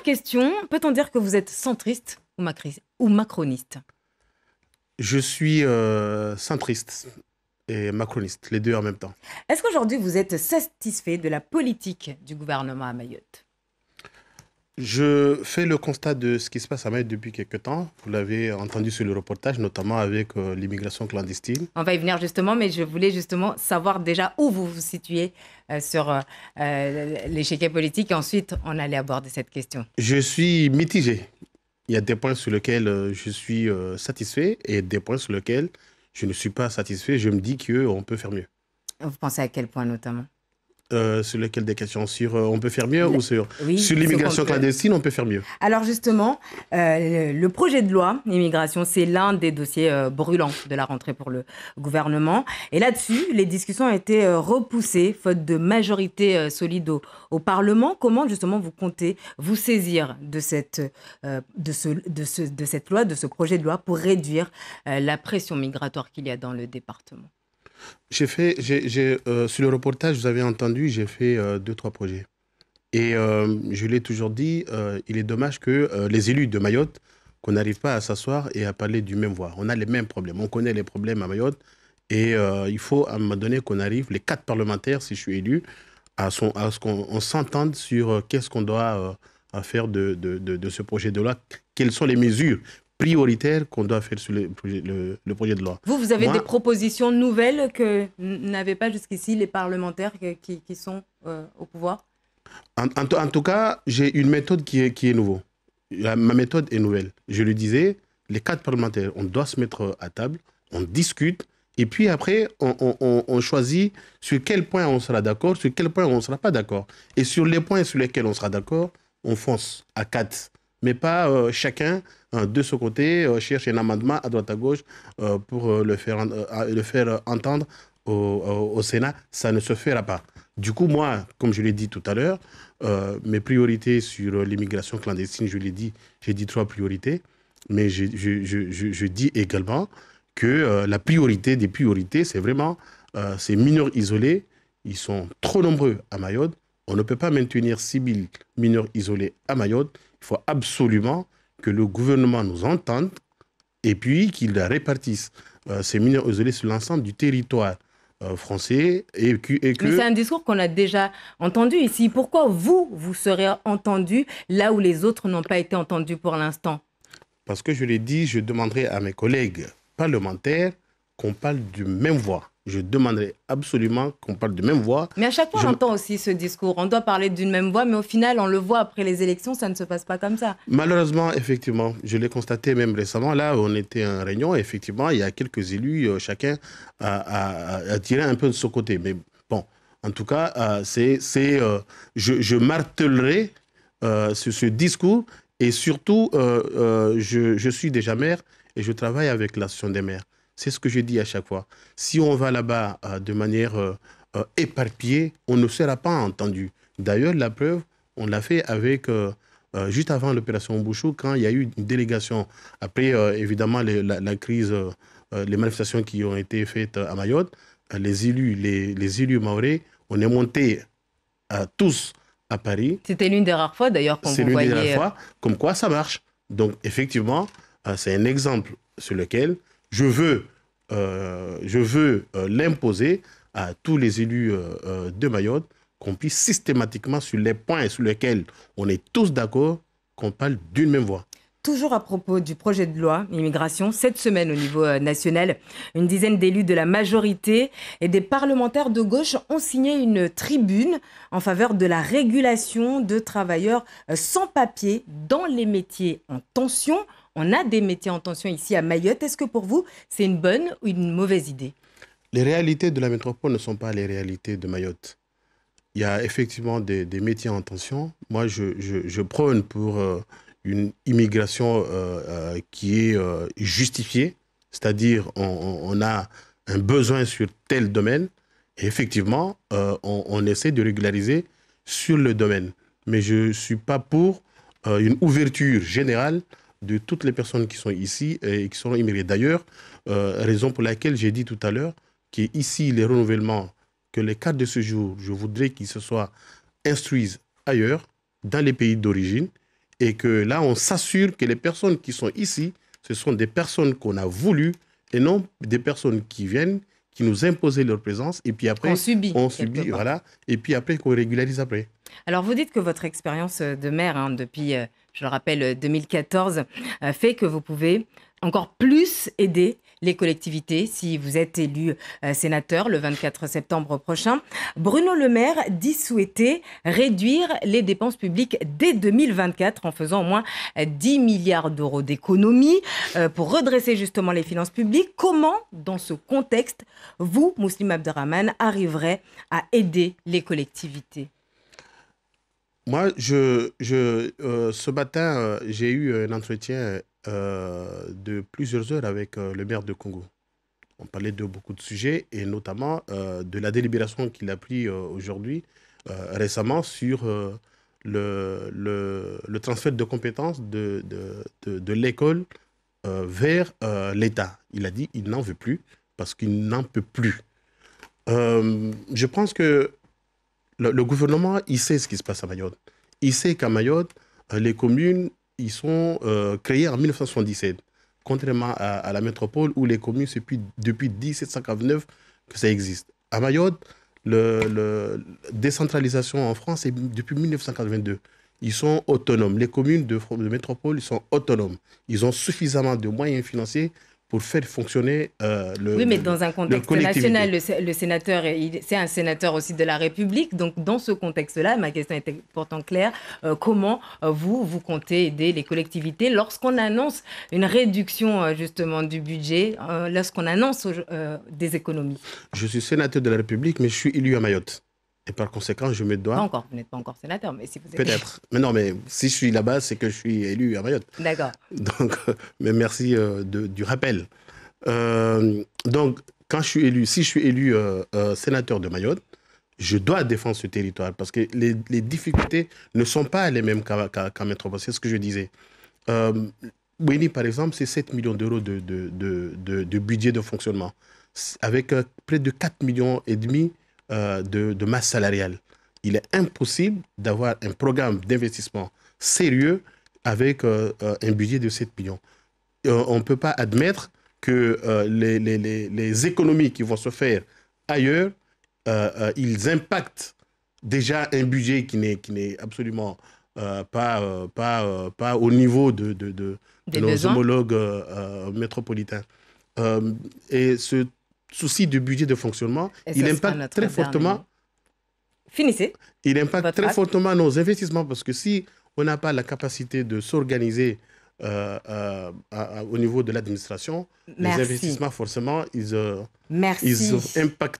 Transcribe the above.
question, peut-on dire que vous êtes centriste ou, macroniste Je suis euh, centriste et macroniste, les deux en même temps. Est-ce qu'aujourd'hui vous êtes satisfait de la politique du gouvernement à Mayotte je fais le constat de ce qui se passe à Mayotte depuis quelques temps. Vous l'avez entendu sur le reportage, notamment avec euh, l'immigration clandestine. On va y venir justement, mais je voulais justement savoir déjà où vous vous situez euh, sur euh, l'échec politique. ensuite, on allait aborder cette question. Je suis mitigé. Il y a des points sur lesquels je suis satisfait et des points sur lesquels je ne suis pas satisfait. Je me dis qu'on peut faire mieux. Vous pensez à quel point notamment euh, sur lesquelles des questions Sur euh, on peut faire mieux ou sur, sur l'immigration clandestine, on peut faire mieux Alors justement, euh, le projet de loi immigration, c'est l'un des dossiers brûlants de la rentrée pour le gouvernement. Et là-dessus, les discussions ont été repoussées, faute de majorité solide au, Parlement. Comment justement vous comptez vous saisir de cette, de cette loi, de ce projet de loi, pour réduire la pression migratoire qu'il y a dans le département j'ai fait, j'ai, euh, sur le reportage, vous avez entendu, j'ai fait euh, deux, trois projets. Et euh, je l'ai toujours dit, il est dommage que les élus de Mayotte, qu'on n'arrive pas à s'asseoir et à parler du même voix. On a les mêmes problèmes. On connaît les problèmes à Mayotte. Et il faut à un moment donné qu'on arrive, les quatre parlementaires, si je suis élu, à, son, à ce qu'on s'entende sur qu'est-ce qu'on doit faire de, ce projet de loi, quelles sont les mesures prioritaire qu'on doit faire sur le, projet de loi. Vous, vous avez des propositions nouvelles que n'avaient pas jusqu'ici les parlementaires qui, sont euh, au pouvoir en, tout cas, j'ai une méthode qui est, qui est nouveau. Euh, ma méthode est nouvelle. Je le disais, les quatre parlementaires, on doit se mettre à table, on discute, et puis après, on, on choisit sur quel point on sera d'accord, sur quel point on ne sera pas d'accord. Et sur les points sur lesquels on sera d'accord, on fonce à quatre mais pas euh, chacun euh, de ce côté euh, cherche un amendement à droite à gauche pour le faire, le faire entendre au, Sénat. Ça ne se fera pas. Du coup, moi, comme je l'ai dit tout à l'heure, mes priorités sur l'immigration clandestine, je l'ai dit, j'ai dit trois priorités, mais je, je dis également que la priorité des priorités, c'est vraiment ces mineurs isolés. Ils sont trop nombreux à Mayotte. On ne peut pas maintenir 6 000 mineurs isolés à Mayotte il faut absolument que le gouvernement nous entende et puis qu'il répartisse euh, ces mineurs isolés sur l'ensemble du territoire euh, français. Et, que, Mais c'est un discours qu'on a déjà entendu ici. Pourquoi vous, vous serez entendu là où les autres n'ont pas été entendus pour l'instant Parce que je l'ai dit, je demanderai à mes collègues parlementaires qu'on parle d'une même voix je demanderai absolument qu'on parle de même voix. Mais à chaque fois, j'entends aussi ce discours. On doit parler d'une même voix, mais au final, on le voit après les élections, ça ne se passe pas comme ça. Malheureusement, effectivement, je l'ai constaté même récemment. Là, on était en réunion, effectivement, il y a quelques élus, euh, chacun a, tiré un peu de son côté. Mais bon, en tout cas, euh, c'est, euh, je, je, ce, discours, et surtout, je, je suis déjà maire, et je travaille avec l'association des maires. C'est ce que je dis à chaque fois. Si on va là-bas euh, de manière euh, euh, éparpillée, on ne sera pas entendu. D'ailleurs, la preuve, on l'a fait avec, juste avant l'opération Bouchou, quand il y a eu une délégation, après évidemment la, crise, les manifestations qui ont été faites à Mayotte, les élus, les, élus on est montés tous à Paris. C'était l'une des rares fois d'ailleurs qu'on C'est l'une des fois, comme quoi ça marche. Donc effectivement, c'est un exemple sur lequel je veux, euh, euh, l'imposer à tous les élus euh, de Mayotte, qu'on puisse systématiquement, sur les points sur lesquels on est tous d'accord, qu'on parle d'une même voix. Toujours à propos du projet de loi immigration, cette semaine au niveau national, une dizaine d'élus de la majorité et des parlementaires de gauche ont signé une tribune en faveur de la régulation de travailleurs sans papier dans les métiers en tension. On a des métiers en tension ici à Mayotte. Est-ce que pour vous, c'est une bonne ou une mauvaise idée Les réalités de la métropole ne sont pas les réalités de Mayotte. Il y a effectivement des, métiers en tension. Moi, je, prône pour euh, une immigration euh, euh, qui est justifiée, c'est-à-dire on, a un besoin sur tel domaine, et effectivement, on, on, essaie de régulariser sur le domaine. Mais je ne suis pas pour une ouverture générale de toutes les personnes qui sont ici et qui seront immigrées. D'ailleurs, euh, raison pour laquelle j'ai dit tout à l'heure qu'ici, les renouvellements, que les cartes de ce jour, je voudrais qu'ils se soient instruisent ailleurs, dans les pays d'origine, et que là, on s'assure que les personnes qui sont ici, ce sont des personnes qu'on a voulu et non des personnes qui viennent, qui nous imposaient leur présence, et puis après, on subit. On subit, voilà, et puis après, qu'on régularise après. Alors, vous dites que votre expérience de maire, hein, depuis euh, je le rappelle, 2014, euh, euh, fait que vous pouvez encore plus aider les collectivités si vous êtes élu euh, sénateur le 24 septembre prochain. Bruno Le Maire dit souhaiter réduire les dépenses publiques dès 2024 en faisant au moins 10 milliards d'euros d'économies pour redresser justement les finances publiques. Comment, dans ce contexte, vous, Mouslim Abderrahman, arriverez à aider les collectivités moi, je, euh, ce matin, euh, j'ai eu un entretien euh, de plusieurs heures avec le maire de Congo. On parlait de beaucoup de sujets et notamment de la délibération qu'il a prise aujourd'hui, récemment, sur le, le, transfert de compétences de, de, l'école vers l'État. Il a dit qu'il n'en veut plus parce qu'il n'en peut plus. je pense que le, gouvernement, il sait ce qui se passe à Mayotte. Il sait qu'à Mayotte, euh, les communes, ils sont euh, créées en 1977, contrairement à, la métropole où les communes, c'est depuis, depuis 1749 que ça existe. À Mayotte, la décentralisation en France, c'est depuis 1982 ils sont autonomes. Les communes de, de, métropole, ils sont autonomes. Ils ont suffisamment de moyens financiers pour faire fonctionner euh, le Oui, mais dans un contexte national, le, sénateur, c'est un sénateur aussi de la République. Donc, dans ce contexte-là, ma question est pourtant claire. Euh, comment euh, vous, vous comptez aider les collectivités lorsqu'on annonce une réduction, justement, du budget, lorsqu'on annonce des économies Je suis sénateur de la République, mais je suis élu à Mayotte. Et par conséquent, je me dois. encore, vous n'êtes pas encore sénateur, mais si vous êtes. Peut-être. Mais non, mais si je suis là-bas, c'est que je suis élu à Mayotte. D'accord. Donc, mais merci euh, du rappel. Euh, donc, quand je suis élu, si je suis élu euh, sénateur de Mayotte, je dois défendre ce territoire parce que les, difficultés ne sont pas les mêmes qu'à métropole. C'est ce que je disais. Euh, par exemple, c'est 7 millions d'euros de de, de budget de fonctionnement, avec près de 4 millions et demi euh, de, masse salariale. Il est impossible d'avoir un programme d'investissement sérieux avec euh, euh, un budget de 7 millions. on ne peut pas admettre que les, économies qui vont se faire ailleurs, ils impactent déjà un budget qui n'est absolument pas, pas, pas au niveau de, nos homologues métropolitains. et ce souci du budget de fonctionnement, il impacte très fortement. Il très fortement nos investissements parce que si on n'a pas la capacité de s'organiser euh, euh, au niveau de l'administration, les investissements, forcément, ils, euh, ils impactent.